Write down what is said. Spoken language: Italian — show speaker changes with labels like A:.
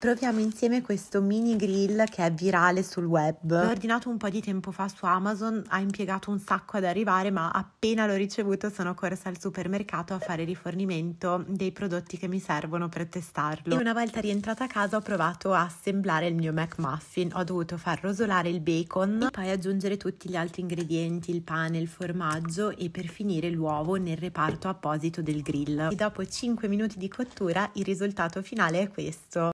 A: Proviamo insieme questo mini grill che è virale sul web. L'ho ordinato un po' di tempo fa su Amazon, ha impiegato un sacco ad arrivare, ma appena l'ho ricevuto sono corsa al supermercato a fare rifornimento dei prodotti che mi servono per testarlo. E una volta rientrata a casa ho provato a assemblare il mio McMuffin. Ho dovuto far rosolare il bacon, e poi aggiungere tutti gli altri ingredienti, il pane, il formaggio e per finire l'uovo nel reparto apposito del grill. E dopo 5 minuti di cottura il risultato finale è questo.